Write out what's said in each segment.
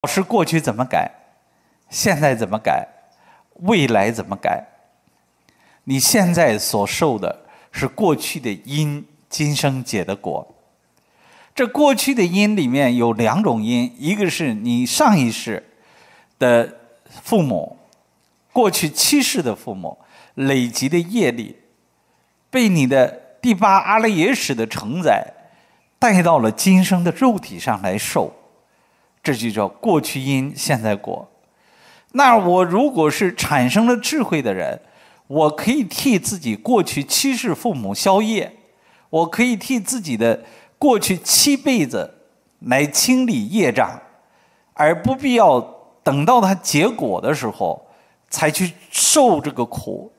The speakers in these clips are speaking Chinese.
老师，过去怎么改？现在怎么改？未来怎么改？你现在所受的是过去的因，今生结的果。这过去的因里面有两种因，一个是你上一世的父母，过去七世的父母累积的业力，被你的第八阿赖耶识的承载带到了今生的肉体上来受。这就叫过去因现在果。那我如果是产生了智慧的人，我可以替自己过去七世父母消业，我可以替自己的过去七辈子来清理业障，而不必要等到它结果的时候才去受这个苦，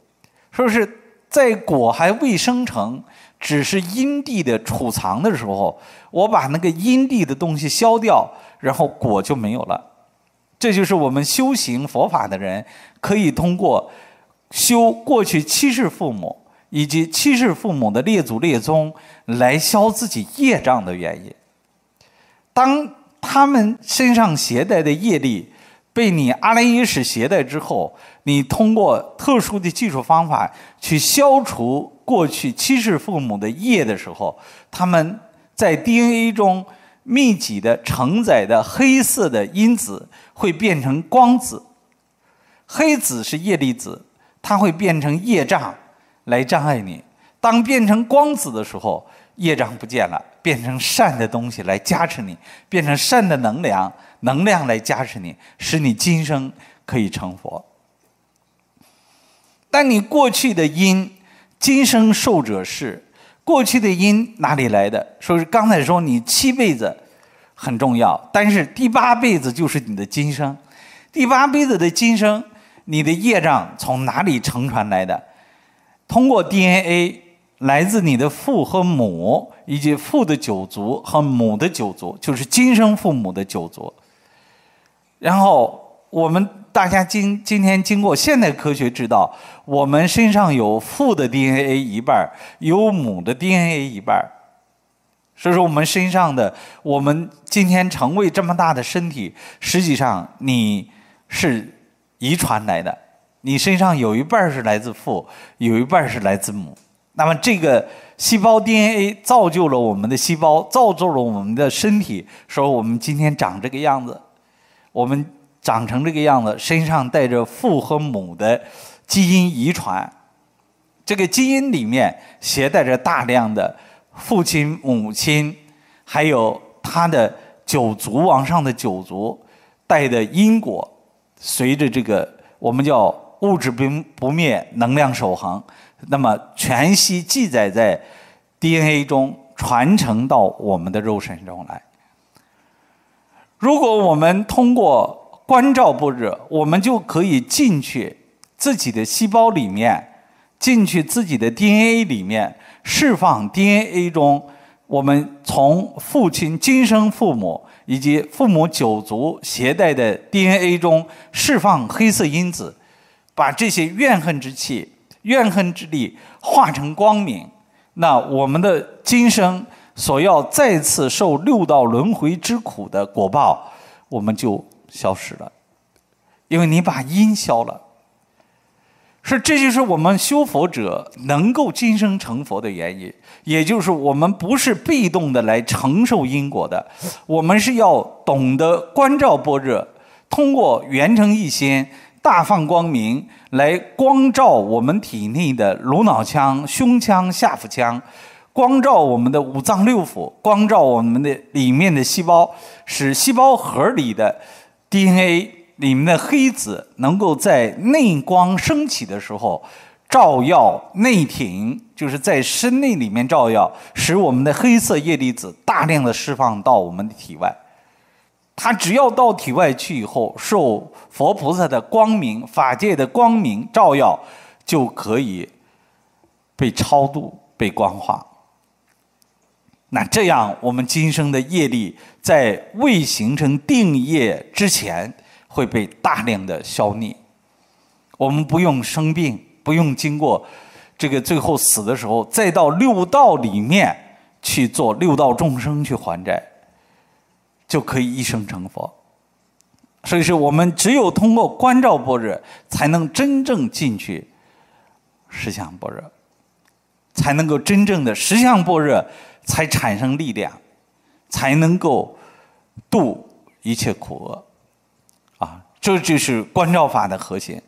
是不是？在果还未生成，只是阴地的储藏的时候，我把那个阴地的东西消掉，然后果就没有了。这就是我们修行佛法的人可以通过修过去七世父母以及七世父母的列祖列宗来消自己业障的原因。当他们身上携带的业力。被你阿莱伊史携带之后，你通过特殊的技术方法去消除过去七世父母的业的时候，他们在 DNA 中密集的承载的黑色的因子会变成光子。黑子是叶粒子，它会变成业障来障碍你。当变成光子的时候，业障不见了，变成善的东西来加持你，变成善的能量。能量来加持你，使你今生可以成佛。但你过去的因，今生受者是过去的因哪里来的？说是刚才说你七辈子很重要，但是第八辈子就是你的今生。第八辈子的今生，你的业障从哪里承传来的？通过 DNA，来自你的父和母，以及父的九族和母的九族，就是今生父母的九族。然后我们大家今今天经过现代科学知道，我们身上有父的 DNA 一半有母的 DNA 一半所以说，我们身上的我们今天成为这么大的身体，实际上你是遗传来的。你身上有一半是来自父，有一半是来自母。那么这个细胞 DNA 造就了我们的细胞，造就了我们的身体，说我们今天长这个样子。我们长成这个样子，身上带着父和母的基因遗传，这个基因里面携带着大量的父亲、母亲，还有他的九族往上的九族带的因果，随着这个我们叫物质不不灭、能量守恒，那么全息记载在 DNA 中，传承到我们的肉身中来。如果我们通过关照不置，我们就可以进去自己的细胞里面，进去自己的 DNA 里面，释放 DNA 中我们从父亲今生父母以及父母九族携带的 DNA 中释放黑色因子，把这些怨恨之气、怨恨之力化成光明。那我们的今生。所要再次受六道轮回之苦的果报，我们就消失了，因为你把因消了，是这就是我们修佛者能够今生成佛的原因，也就是我们不是被动的来承受因果的，我们是要懂得关照波若，通过圆成一心。大放光明来光照我们体内的颅脑腔、胸腔、下腹腔。光照我们的五脏六腑，光照我们的里面的细胞，使细胞核里的 DNA 里面的黑子能够在内光升起的时候照耀内庭，就是在身内里面照耀，使我们的黑色液离子大量的释放到我们的体外。它只要到体外去以后，受佛菩萨的光明、法界的光明照耀，就可以被超度、被光化。那这样，我们今生的业力在未形成定业之前，会被大量的消灭。我们不用生病，不用经过这个最后死的时候，再到六道里面去做六道众生去还债，就可以一生成佛。所以说，我们只有通过观照般若，才能真正进去实相般若，才能够真正的实相般若。才产生力量，才能够度一切苦厄，啊，这就是观照法的核心。